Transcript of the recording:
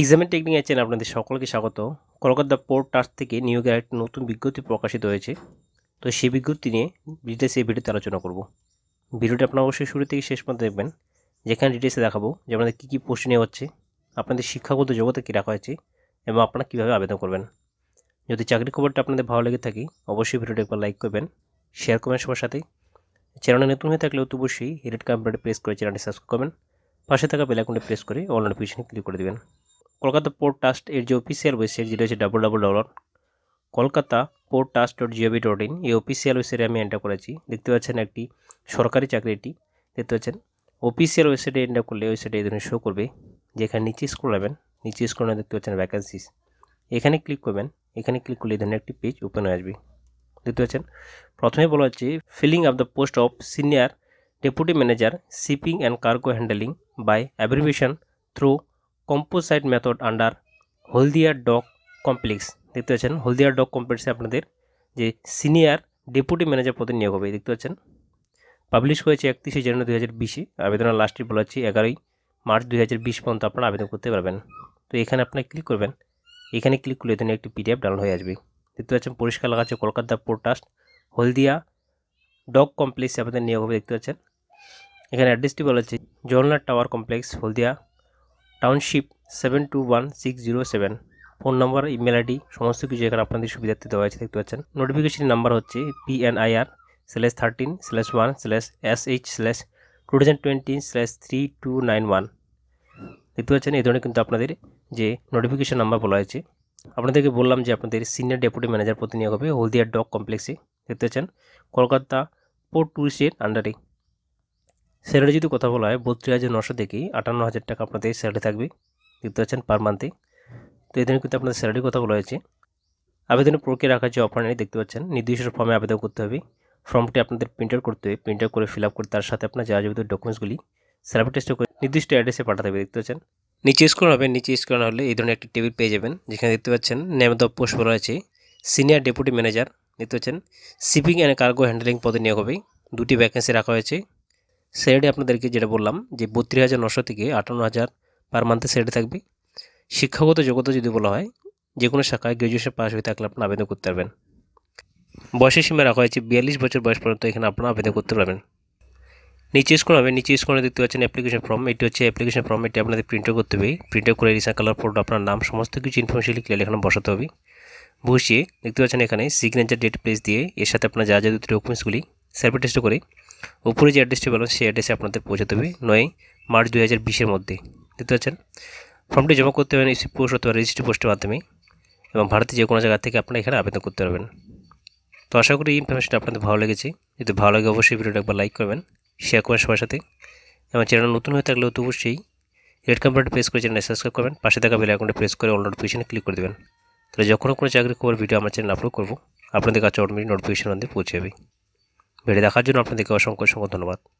এক্সামের technique channel আপনাদের সকলকে স্বাগত কলকাতা পোর্ট ট্রাস্ট থেকে নিয়োগের একটি নতুন বিজ্ঞপ্তি প্রকাশিত হয়েছে তো সেই বিজ্ঞপ্তি নিয়ে ডিটেলস এই ভিডিওতে আলোচনা করব ভিডিওটি আপনারা অবশ্যই শুরু থেকে শেষ পর্যন্ত দেখবেন যেখানে ডিটেলসে দেখাবো যে আপনাদের কী কী পোস্ট নেওয়া হচ্ছে আপনাদের শিক্ষাগত জগতে কী রাখা হয়েছে এবং আপনারা কীভাবে আবেদন করবেন যদি চাকরির খবরটা আপনাদের ভালো লেগে থাকে অবশ্যই ভিডিওটা একবার লাইক করবেন শেয়ার করবেন সবার সাথে চ্যানেলে নতুন হয়ে থাকলে অতি অবশ্যই রেড কাম্পিউটার প্রেস করে চ্যানেলটি সাবস্ক্রাইব করবেন পাশে থাকা বেলাইকনটি প্রেস করে অনলাইন পিছনে ক্লিক করে দেবেন কলকাতা পোর্ট ট্রাস্ট এর যে অফিসিয়াল ওয়েবসাইট যেটা হচ্ছে ডাবল ডাবল ডলার Kolkata port trust dot gov dot in এই অফিসিয়াল ওয়েবসাইটে আমি এন্টার করেছি দেখতে পাচ্ছেন একটি সরকারি চাকরি এটি দেখতে পাচ্ছেন অফিসিয়াল ওয়েবসাইটে এন্টার করলে ওয়েবসাইটে এই ধরনের শো করবে যেখানে নিচে স্কুল হবেন নিচে স্ক্রলে দেখতে পাচ্ছেন ভ্যাকান্সিস এখানে ক্লিক করবেন এখানে ক্লিক করলে এই ধরনের একটি পেজ ওপেন হয়ে আসবে দেখতে পাচ্ছেন প্রথমে বলা হচ্ছে filling of the post of senior deputy manager shipping and cargo handling by abbreviation through composite method under হলদিয়ার ডক কমপ্লেক্স দেখতে পাচ্ছেন হলদিয়ার ডক কমপ্লেক্সে আপনাদের যে সিনিয়র ডেপুটি ম্যানেজার পদে নিয়োগ হবে দেখতে পাচ্ছেন পাবলিশ হয়েছে একত্রিশে জানুয়ারি দু হাজার বিশে আবেদনের লাস্টে বলা হচ্ছে এগারোই মার্চ দু হাজার বিশ পর্যন্ত আপনারা আবেদন করতে পারবেন তো এখানে আপনারা ক্লিক করবেন এখানে ক্লিক করলে এখানে একটি পিডিএফ ডাউনলোড হয়ে আসবে দেখতে পাচ্ছেন পরিষ্কার লাগাচ্ছে কলকাতা পোর্টাস্ট হলদিয়া ডগ কমপ্লেক্সে আপনাদের নিয়োগ হবে দেখতে পাচ্ছেন এখানে অ্যাড্রেসটি বলা হচ্ছে Jwalanath tower complex Haldia township seven two one six zero seven phone number email ID সমস্ত কিছু এখানে আপনাদের সুবিধার্থে দেওয়া হয়েছে দেখতে পাচ্ছেন নোটিফিকেশন নাম্বার হচ্ছে PNIR slash thirteen slash one slash S H slash two thousand twenty slash three two nine one দেখতে পাচ্ছেন এই ধরনের কিন্তু আপনাদের যে নোটিফিকেশন নাম্বার বলা হয়েছে আপনাদেরকে বললাম যে আপনাদের সিনিয়র ডেপুটি ম্যানেজার প্রতিনিয়োগ হবে হলদিয়া ডক কমপ্লেক্সে দেখতে পাচ্ছেন কলকাতা পোর্ট টুরিস্টের আন্ডারে স্যালারি যদি কথা বলা হয় বত্রিশ হাজার নশো থেকে আটান্ন হাজার টাকা আপনাদের স্যালারি থাকবে দেখতে পাচ্ছেন পার মান্থে তো এদিনে কিন্তু আপনাদের স্যালারির কথা বলা হয়েছে আবেদনের প্রক্রিয়া রাখার যে অফার নেই দেখতে পাচ্ছেন নির্দিষ্ট ফর্মে আবেদন করতে হবে ফর্মটি আপনাদের প্রিন্টার করতে হবে প্রিন্টার করে ফিল আপ করে তার সাথে আপনার যা যাবতীয় ডকুমেন্টসগুলি স্যালারি টেস্ট করে নির্দিষ্ট অ্যাড্রেসে পাঠাতে হবে দেখতে পাচ্ছেন নিচে স্ক্রল হবে নিচে না হলে এই ধরনের একটি টেবিল পেয়ে যাবেন যেখানে দেখতে পাচ্ছেন নেম দ্য পোস্ট বলা আছে সিনিয়র ডেপুটি ম্যানেজার দেখতে পাচ্ছেন শিপিং অ্যান্ড কার্গো হ্যান্ডেলিং পদে নিয়োগ হবে দুটি ভ্যাকেন্সি রাখা হয়েছে স্যালারি আপনাদেরকে যেটা বললাম যে বত্রিশ হাজার নশো থেকে আটান্ন হাজার পার মান্থে স্যালারি থাকবে শিক্ষাগত যোগ্যতা যদি বলা হয় যে কোনো শাখায় গ্র্যাজুয়েশন পাস হয়ে থাকলে আপনি আবেদন করতে পারবেন বয়সের সীমা রাখা হয়েছে বিয়াল্লিশ বছর বয়স পর্যন্ত এখানে আপনারা আবেদন করতে পারবেন নিচে স্কুল হবে নিচে স্কুলে দেখতে পাচ্ছেন অ্যাপ্লিকেশন ফর্ম এটি হচ্ছে অ্যাপ্লিকেশন ফর্ম এটি আপনাদের প্রিন্টও করতে হবে প্রিন্টও করে রিসাইকেলার ফোর্ড আপনার নাম সমস্ত কিছু ইনফরমেশন লিখলে এখানে বসাতে হবে বসিয়ে দেখতে পাচ্ছেন এখানে সিগনেচার ডেট প্লেস দিয়ে এর সাথে আপনার যা যা দুটি ডকুমেন্টসগুলি সার্ভে টেস্ট করে উপরে যে অ্যাড্রেসটি বললাম সেই অ্যাড্রেসে আপনাদের পৌঁছে দেবে নয় মার্চ দু হাজার বিশের মধ্যে দেখতে পাচ্ছেন ফর্মটি জমা করতে পারেন ইসি পোস্ট অথবা রেজিস্ট্রি পোস্টের মাধ্যমে এবং ভারতের যে কোনো জায়গা থেকে আপনারা এখানে আবেদন করতে পারবেন তো আশা করি এই ইনফরমেশনটা আপনাদের ভালো লেগেছে যদি ভালো লাগে অবশ্যই ভিডিওটা একবার লাইক করবেন শেয়ার করবেন সবার সাথে এবং চ্যানেল নতুন হয়ে থাকলে তো অবশ্যই রেড কম্পিউটার প্রেস করে চ্যানেল সাবস্ক্রাইব করবেন পাশে থাকা বেল অ্যাকাউন্টে প্রেস করে অল নোটিফিকেশনে ক্লিক করে দেবেন তাহলে যখন কোনো চাকরি খবর ভিডিও আমার চ্যানেল আপলোড করবো আপনাদের কাছে অটোমেটিক নোটিফিকেশন আমাদের পৌঁছে যাবে ভিডিও দেখার জন্য আপনাদেরকে অসংখ্য অসংখ্য ধন্যবাদ